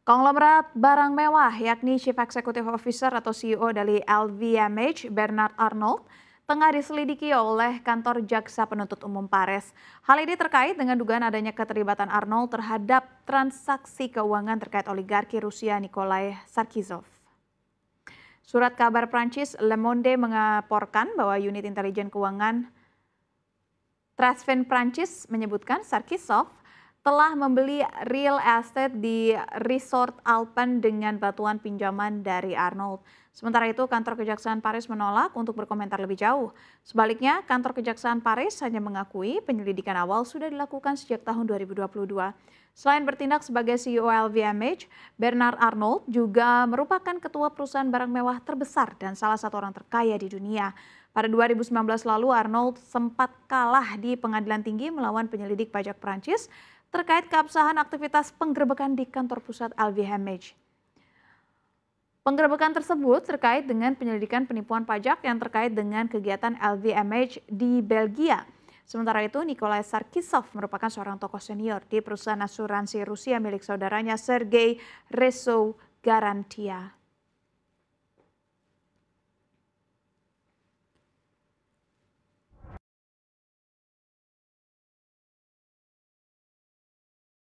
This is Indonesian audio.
Konglomerat barang mewah yakni Chief Executive Officer atau CEO dari LVMH Bernard Arnold tengah diselidiki oleh kantor jaksa penuntut umum Pares. Hal ini terkait dengan dugaan adanya keterlibatan Arnold terhadap transaksi keuangan terkait oligarki Rusia Nikolai Sarkizov. Surat kabar Prancis Le Monde mengaporkan bahwa unit intelijen keuangan Transfin Prancis menyebutkan Sarkisov telah membeli real estate di Resort Alpen dengan batuan pinjaman dari Arnold. Sementara itu, kantor Kejaksaan Paris menolak untuk berkomentar lebih jauh. Sebaliknya, kantor Kejaksaan Paris hanya mengakui penyelidikan awal sudah dilakukan sejak tahun 2022. Selain bertindak sebagai CEO LVMH, Bernard Arnold juga merupakan ketua perusahaan barang mewah terbesar dan salah satu orang terkaya di dunia. Pada 2019 lalu, Arnold sempat kalah di pengadilan tinggi melawan penyelidik pajak Prancis terkait keabsahan aktivitas penggerbekan di kantor pusat LVMH. Penggerbekan tersebut terkait dengan penyelidikan penipuan pajak yang terkait dengan kegiatan LVMH di Belgia. Sementara itu, Nikolai Sarkisov merupakan seorang tokoh senior di perusahaan asuransi Rusia milik saudaranya Sergei Reso Garantia.